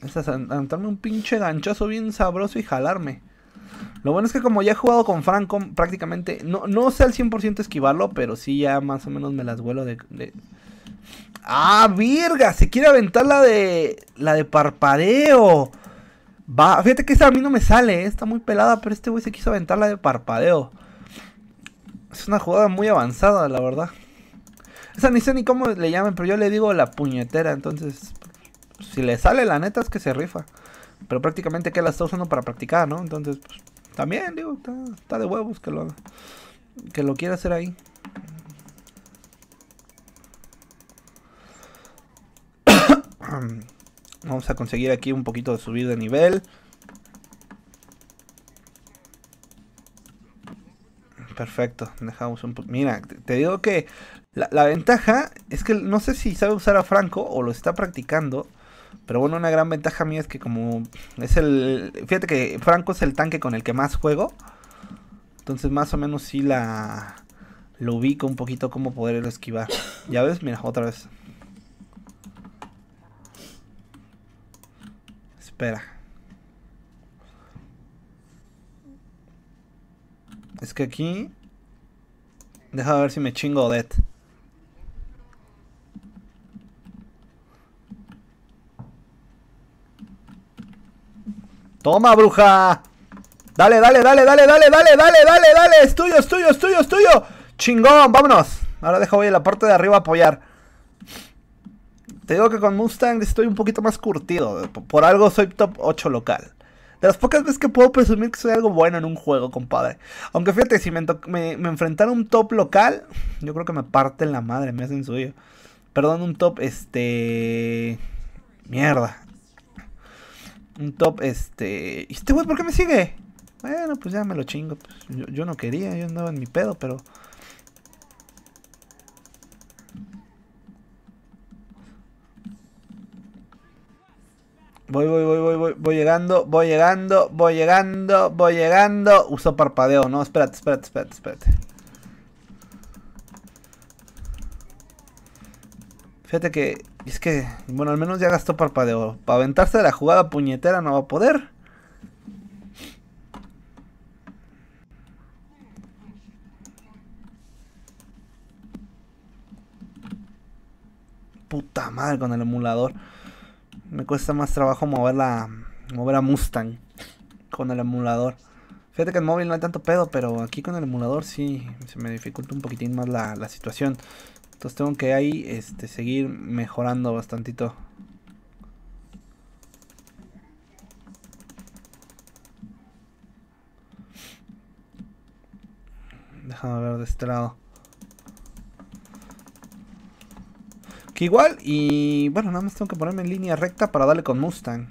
es aventarme un pinche ganchazo bien sabroso y jalarme. Lo bueno es que como ya he jugado con Franco, prácticamente, no, sé al 100% esquivarlo, pero sí ya más o menos me las vuelo de... ¡Ah, virga! Se quiere aventar la de... La de parpadeo. Va, fíjate que esa a mí no me sale, eh. está muy pelada, pero este güey se quiso aventar la de parpadeo. Es una jugada muy avanzada, la verdad. Esa ni sé ni cómo le llamen, pero yo le digo la puñetera, entonces... Si le sale, la neta es que se rifa. Pero prácticamente que la está usando para practicar, ¿no? Entonces, pues, también, digo, está, de huevos que lo, que lo quiera hacer ahí. Vamos a conseguir aquí un poquito de subir de nivel. Perfecto, dejamos un Mira, te digo que la, ventaja es que no sé si sabe usar a Franco o lo está practicando. Pero bueno, una gran ventaja mía es que como es el... Fíjate que Franco es el tanque con el que más juego. Entonces más o menos sí la... Lo ubico un poquito como poderlo esquivar. Ya ves, mira, otra vez. Espera. Es que aquí... Deja de ver si me chingo dead Toma, bruja. Dale, dale, dale, dale, dale, dale, dale, dale, dale. Es tuyo, es tuyo, es tuyo, es tuyo. Chingón, vámonos. Ahora deja voy la parte de arriba a apoyar. Te digo que con Mustang estoy un poquito más curtido. Por algo soy top 8 local. De las pocas veces que puedo presumir que soy algo bueno en un juego, compadre. Aunque fíjate, si me, me, a un top local, yo creo que me parten la madre, me hacen suyo. Perdón, un top, este... Mierda. Un top, este... ¿Y este güey por qué me sigue? Bueno, pues ya me lo chingo. Pues, yo, yo, no quería, yo andaba en mi pedo, pero... Voy, voy, voy, voy, voy, voy llegando, voy llegando, voy llegando, voy llegando. Uso parpadeo, no, espérate, espérate, espérate, espérate. Fíjate que es que, bueno, al menos ya gastó parpadeo. Para aventarse de la jugada puñetera no va a poder. Puta madre con el emulador. Me cuesta más trabajo mover la. mover a Mustang con el emulador. Fíjate que en móvil no hay tanto pedo, pero aquí con el emulador sí se me dificulta un poquitín más la, la situación. Entonces tengo que ahí este, seguir mejorando bastantito. Déjame ver de este lado. Que igual y... Bueno, nada más tengo que ponerme en línea recta para darle con Mustang.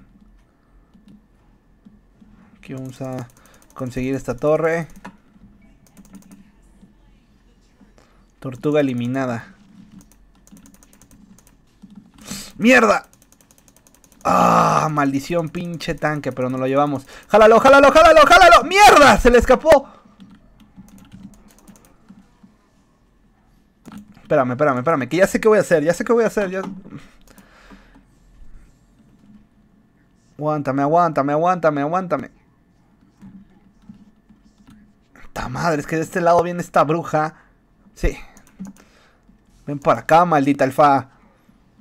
Aquí vamos a conseguir esta torre. Tortuga eliminada. ¡Mierda! ¡Ah! Maldición, pinche tanque, pero no lo llevamos. ¡Jálalo, jálalo, jálalo, jálalo! ¡Mierda! ¡Se le escapó! Espérame, espérame, espérame. Que ya sé qué voy a hacer, ya sé qué voy a hacer. Ya... Aguántame, aguántame, aguántame, aguántame. ¡Ta madre! Es que de este lado viene esta bruja. Sí. Ven para acá, maldita alfa.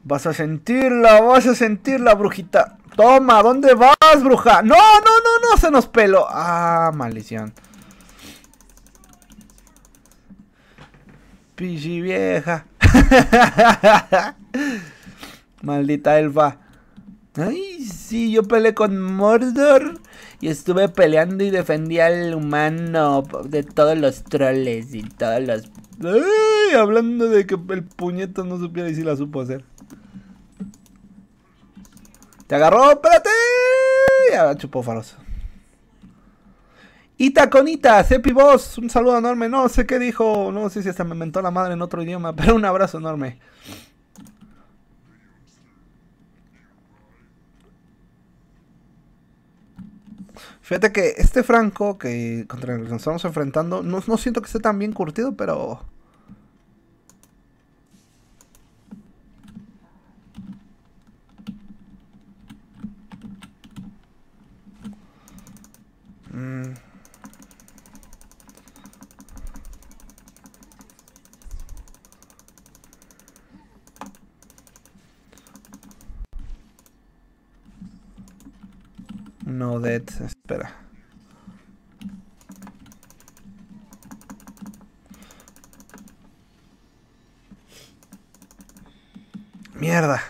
Vas a sentirla, vas a sentirla, brujita. Toma, ¿dónde vas, bruja? No, no, no, no, se nos peló. Ah, maldición. Pichi vieja. Maldita elfa. Ay, sí, yo peleé con Mordor. Y estuve peleando y defendí al humano de todos los troles y todos los... hablando de que el puñeto no supiera y si la supo hacer. Te agarró, espérate. Ya chupó faros. Itaconita, Cepi Boss, un saludo enorme. No sé qué dijo, no sé si hasta me mentó la madre en otro idioma, pero un abrazo enorme. Fíjate que este Franco que contra el que nos estamos enfrentando, no, no siento que esté tan bien curtido, pero No dead, espera. Mierda.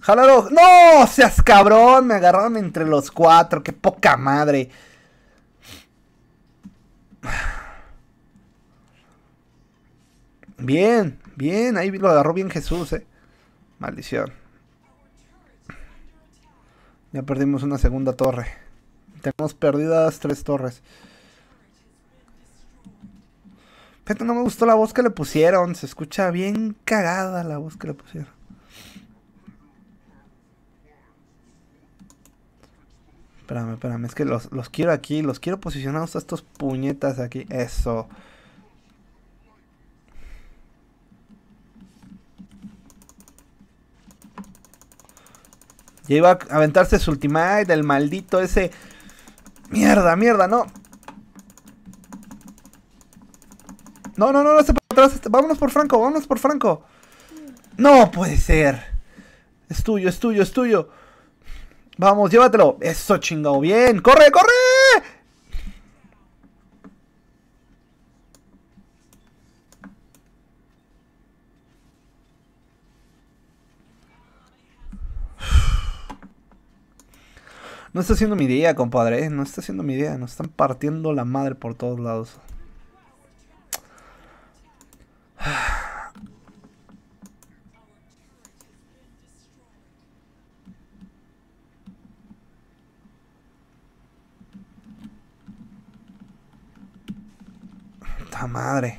Jálalo. No, seas cabrón. Me agarraron entre los cuatro. Qué poca madre. Bien, bien. Ahí lo agarró bien Jesús, eh. Maldición. Ya perdimos una segunda torre. Tenemos perdidas tres torres. Pero no me gustó la voz que le pusieron. Se escucha bien cagada la voz que le pusieron. Espérame, espérame. Es que los, los quiero aquí. Los quiero posicionados a estos puñetas aquí. Eso. Ya iba a aventarse su ultimate, del maldito ese. Mierda, mierda, no. No, no, no, no, se este para atrás. Este, vámonos por Franco, vámonos por Franco. No puede ser. Es tuyo, es tuyo, es tuyo. Vamos, llévatelo. Eso, chingado. Bien. ¡Corre, corre! No está haciendo mi día, compadre. ¿eh? No está siendo mi día. Nos están partiendo la madre por todos lados. ¡Ta madre!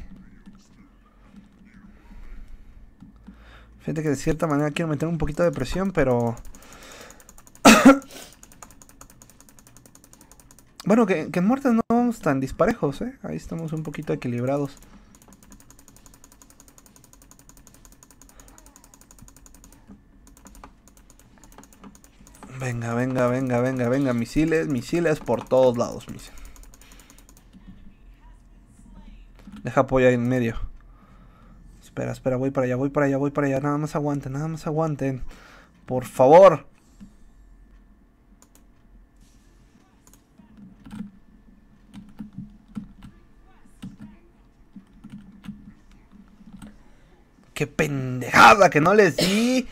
Fíjate que de cierta manera quiero meter un poquito de presión, pero... Bueno, que, en muertes no vamos tan disparejos, ¿eh? Ahí estamos un poquito equilibrados. Venga, venga, venga, venga, venga. Misiles, misiles por todos lados, misiles. Deja apoyo ahí en medio. Espera, espera, voy para allá, voy para allá, voy para allá. Nada más aguanten, nada más aguanten. Por favor. qué pendejada que no le di.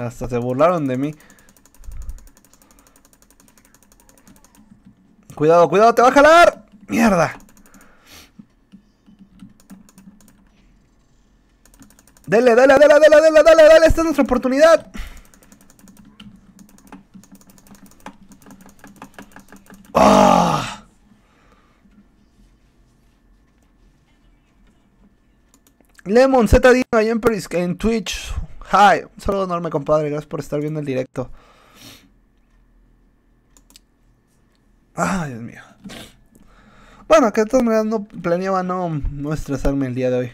Hasta se burlaron de mí. Cuidado, cuidado, te va a jalar. Mierda. Dale, dale, dale, dale, dale, dale, dale, esta es nuestra oportunidad. ¡Oh! Lemon z allá en, en Twitch. Hi, un saludo enorme, compadre. Gracias por estar viendo el directo. Ay, Dios mío. Bueno, que de todas maneras no planeaba no, no estresarme el día de hoy.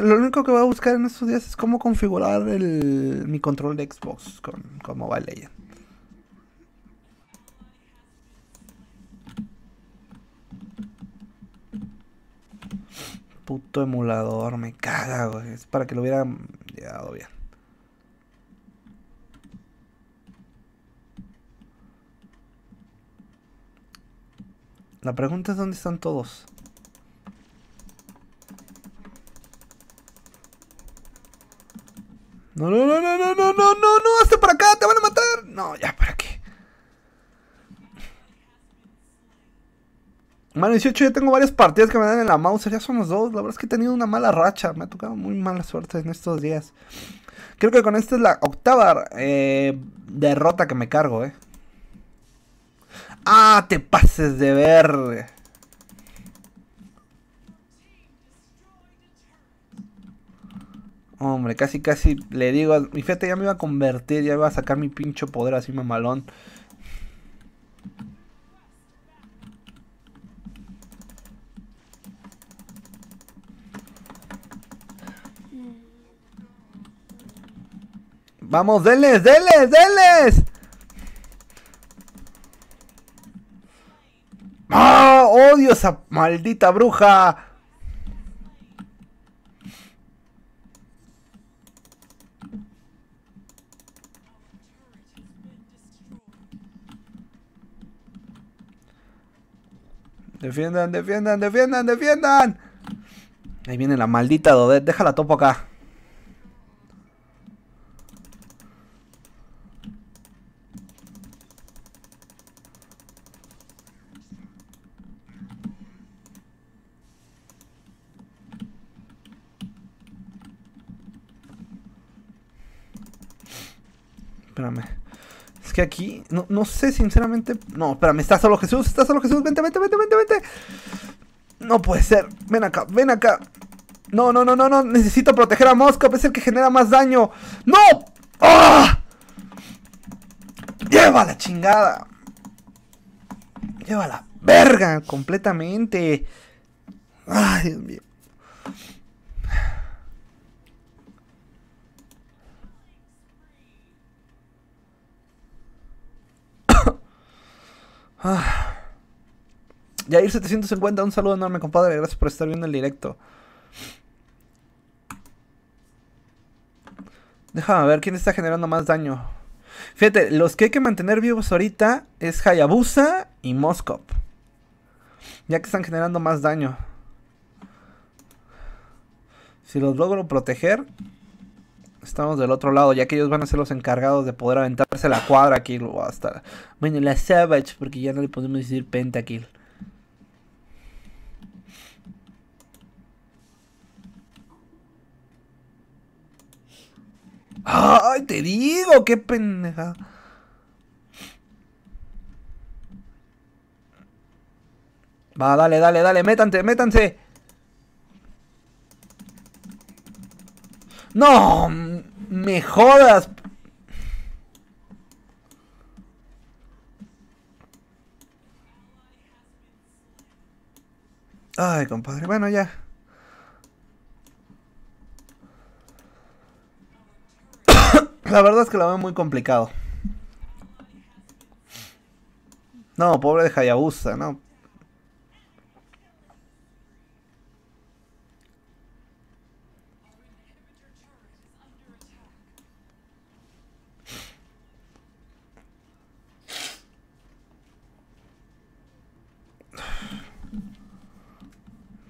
lo único que voy a buscar en estos días es cómo configurar el, mi control de Xbox con, con Mobile Legends. Puto emulador, me caga, Es para que lo hubiera llegado bien. La pregunta es dónde están todos. No, no, no, no, no, no, no, no, no, hazte para acá, te van a matar. No, ya, ¿para qué? man 18, ya tengo varias partidas que me dan en la mouse. Ya son los dos. La verdad es que he tenido una mala racha. Me ha tocado muy mala suerte en estos días. Creo que con esta es la octava eh, derrota que me cargo, eh. Ah, te pases de ver. Hombre, casi casi le digo, mi fíjate, ya me iba a convertir, ya iba a sacar mi pincho poder así mamalón. Vamos, denles, denles, denles. ¡Ah! ¡Odio ¡Oh, esa maldita bruja! Defiendan, defiendan, defiendan, defiendan. Ahí viene la maldita Dodet. Deja topo acá. Espérame que aquí, no, sé, sinceramente. No, espérame, está solo Jesús, está solo Jesús. Vente, vente, vente, vente, vente. No puede ser. Ven acá, ven acá. No, no, no, no, no. Necesito proteger a Mosca. Es el que genera más daño. ¡No! ¡Ah! ¡Lleva la chingada! ¡Lleva la verga! Completamente. ¡Ay, Dios mío! Ah. Yair750, un saludo enorme, compadre. Gracias por estar viendo el directo. Déjame ver quién está generando más daño. Fíjate, los que hay que mantener vivos ahorita es Hayabusa y Moscop, Ya que están generando más daño. Si los logro proteger, estamos del otro lado, ya que ellos van a ser los encargados de poder aventarse la cuadra aquí hasta bueno, la Savage porque ya no le podemos decir pentakill. Ay, te digo, qué pendeja. Va, dale, dale, dale, métanse, métanse. No, me jodas. Ay, compadre. Bueno, ya. la verdad es que lo veo muy complicado. No, pobre de Hayabusa, no.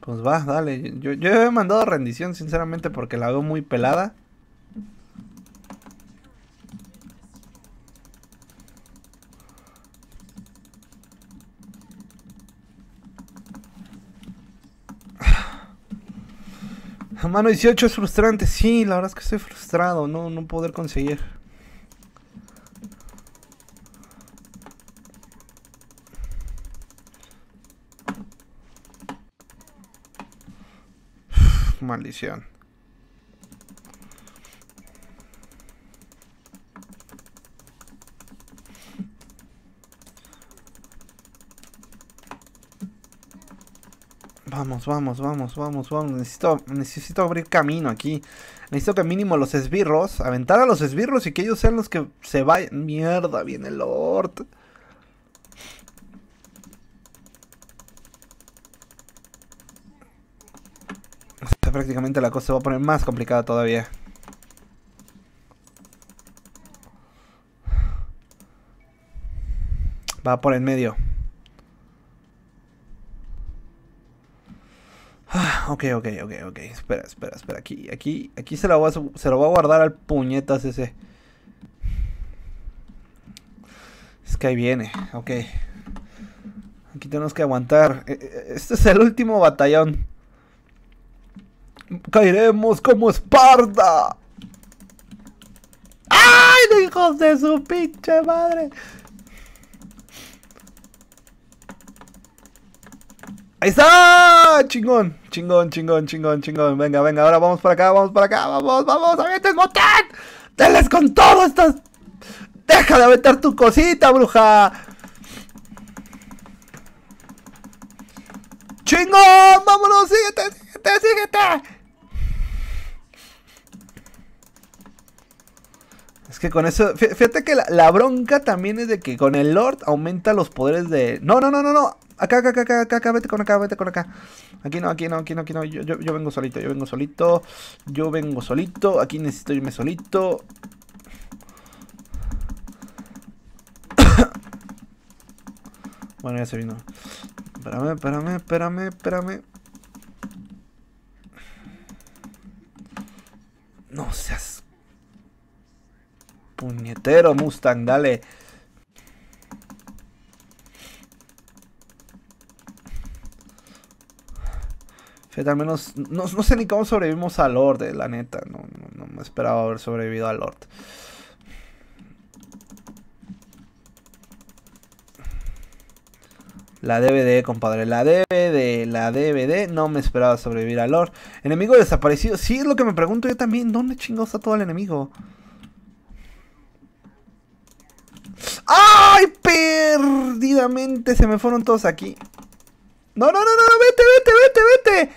Pues va, dale. Yo, yo he mandado rendición, sinceramente, porque la veo muy pelada. Mano 18 es frustrante, sí, la verdad es que estoy frustrado, no poder conseguir. maldición. Vamos, vamos, vamos, vamos, vamos. Necesito, necesito abrir camino aquí. Necesito que mínimo los esbirros, aventar a los esbirros y que ellos sean los que se vayan. Mierda, viene el Lord. prácticamente la cosa se va a poner más complicada todavía. Va por en medio. Ah, ok, ok, ok, ok. Espera, espera, espera. Aquí, aquí, aquí se lo voy a, se lo a guardar al puñetas ese. Es que ahí viene, ok. Aquí tenemos que aguantar. E, e, este es el último batallón caeremos como Esparta. ¡Ay, hijos de su pinche madre! ¡Ahí está! ¡Chingón! ¡Chingón, chingón, chingón, chingón! Venga, venga, ahora vamos para acá, vamos para acá, vamos, vamos, avientes este botón! teles con todo estas! ¡Deja de aventar tu cosita, bruja! ¡Chingón! ¡Vámonos! ¡Síguete, síguete, síguete! que con eso. Fíjate que la, bronca también es de que con el Lord aumenta los poderes de. No, no, no, no, no. Acá, acá, acá, acá, acá, vete con acá, vete con acá. Aquí no, aquí no, aquí no, aquí no. Yo, yo vengo solito, yo vengo solito. Yo vengo solito. Aquí necesito irme solito. bueno, ya se vino. Espérame, espérame, espérame, espérame. No seas Puñetero Mustang, dale. al menos, no, sé ni cómo sobrevivimos al Lord, eh, la neta. No, me esperaba haber sobrevivido al Lord. La DVD, compadre. La DVD, la DVD. No me esperaba sobrevivir al Lord. Enemigo desaparecido. Sí, es lo que me pregunto yo también. ¿Dónde chingados está todo el enemigo? ¡Ay! Perdidamente se me fueron todos aquí. No, no, no, no, vete, vete, vete, vete.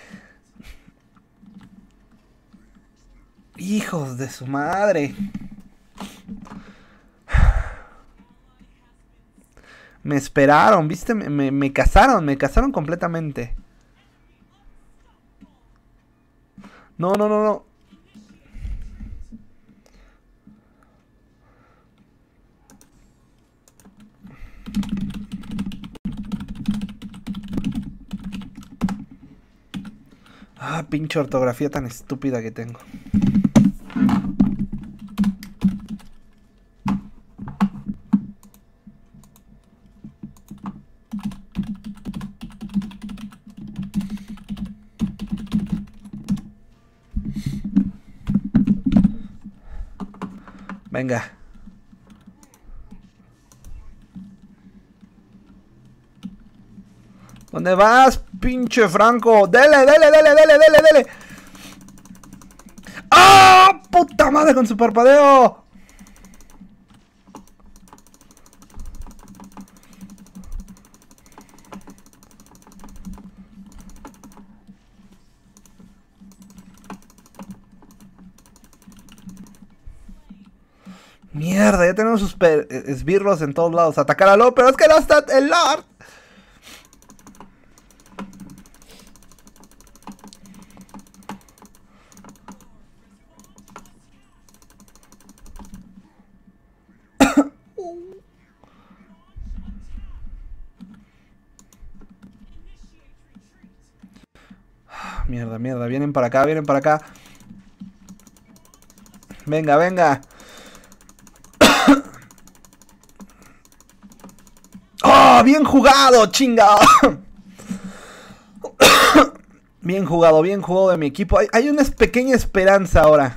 Hijos de su madre. Me esperaron, viste, me, casaron, me casaron me completamente. No, no, no, no. pinche ortografía tan estúpida que tengo. Venga. ¿Dónde vas, Pinche Franco. Dele, dele, dele, dele, dele, dele. ¡Ah! ¡Puta madre con su parpadeo! Mierda, ya tenemos sus esbirros en todos lados. Atacar a Lord, pero es que no está el Lord. vienen para acá, vienen para acá. Venga, venga. ¡Oh, bien jugado, chinga! bien jugado, bien jugado de mi equipo. Hay, hay una pequeña esperanza ahora.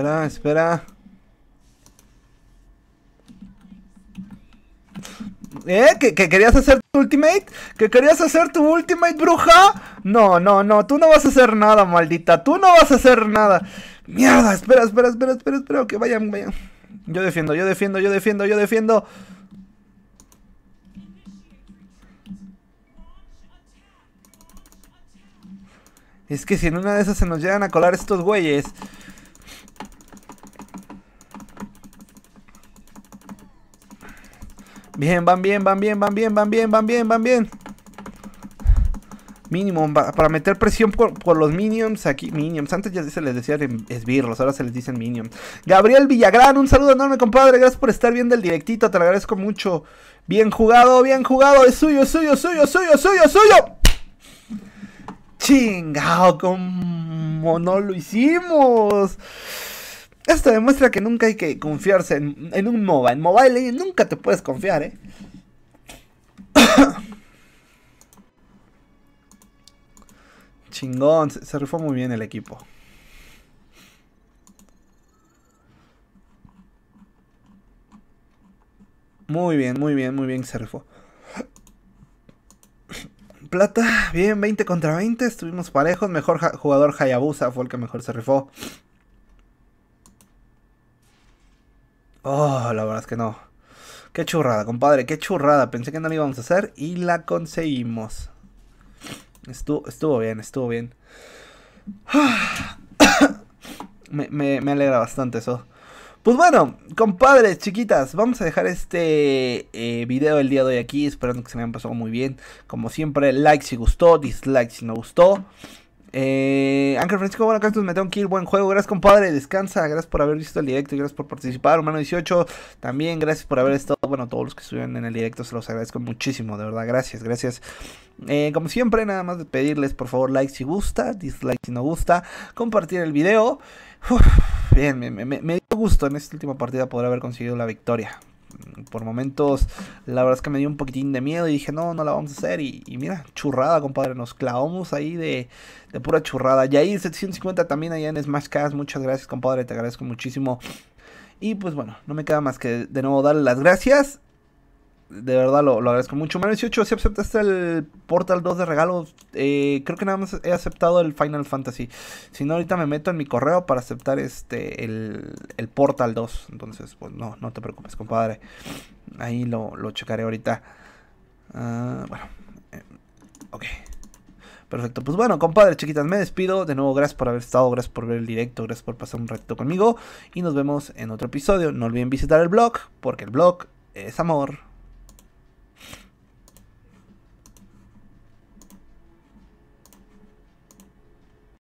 Espera, espera. ¿Eh? ¿Que, querías hacer tu ultimate? ¿Que querías hacer tu ultimate, bruja? No, no, no, tú no vas a hacer nada, maldita. Tú no vas a hacer nada. Mierda, espera, espera, espera, espera, espera. Que vayan, vayan. Yo defiendo, yo defiendo, yo defiendo, yo defiendo. Es que si en una de esas se nos llegan a colar estos güeyes, Bien, van bien, van bien, van bien, van bien, van bien, van bien. Mínimo, para meter presión por, los minions aquí. Minions, antes ya se les decía esbirros, ahora se les dicen minions. Gabriel Villagrán, un saludo enorme, compadre. Gracias por estar viendo el directito, te lo agradezco mucho. Bien jugado, bien jugado. Es suyo, es suyo, es suyo, es suyo, es suyo, es suyo. Chingao, como no lo hicimos. Esto demuestra que nunca hay que confiarse en, un MOBA. En Mobile eh, nunca te puedes confiar, ¿eh? Chingón, se, se rifó muy bien el equipo. Muy bien, muy bien, muy bien se rifó. Plata, bien, 20 contra 20, estuvimos parejos. Mejor jugador Hayabusa fue el que mejor se rifó. Oh, la verdad es que no. Qué churrada, compadre, qué churrada. Pensé que no la íbamos a hacer y la conseguimos. Estuvo, estuvo bien, estuvo bien. Me, alegra bastante eso. Pues bueno, compadres, chiquitas, vamos a dejar este eh, video el día de hoy aquí. Esperando que se me hayan pasado muy bien. Como siempre, like si gustó, dislike si no gustó. Eh, Ángel Francisco bueno me tengo un kill, Buen juego. Gracias, compadre. Descansa. Gracias por haber visto el directo. Y gracias por participar. Humano 18. También gracias por haber estado. Bueno, todos los que estuvieron en el directo se los agradezco muchísimo. De verdad, gracias, gracias. Eh, como siempre, nada más de pedirles por favor like si gusta, dislike si no gusta, compartir el video. bien, me, me dio gusto en esta última partida poder haber conseguido la victoria por momentos la verdad es que me dio un poquitín de miedo y dije, no, no la vamos a hacer. Y, mira, churrada, compadre, nos clavamos ahí de, pura churrada. Y ahí 750 también allá en Smashcast, muchas gracias, compadre, te agradezco muchísimo. Y pues bueno, no me queda más que de nuevo darle las gracias de verdad lo, agradezco mucho. Mario 18, si aceptaste el Portal 2 de regalo, eh, creo que nada más he aceptado el Final Fantasy. Si no, ahorita me meto en mi correo para aceptar este el, Portal 2. Entonces, pues no, no te preocupes, compadre. Ahí lo, checaré ahorita. Ah, bueno, eh, ok. Perfecto, pues bueno, compadre, chiquitas, me despido. De nuevo, gracias por haber estado, gracias por ver el directo, gracias por pasar un ratito conmigo. Y nos vemos en otro episodio. No olviden visitar el blog, porque el blog es amor.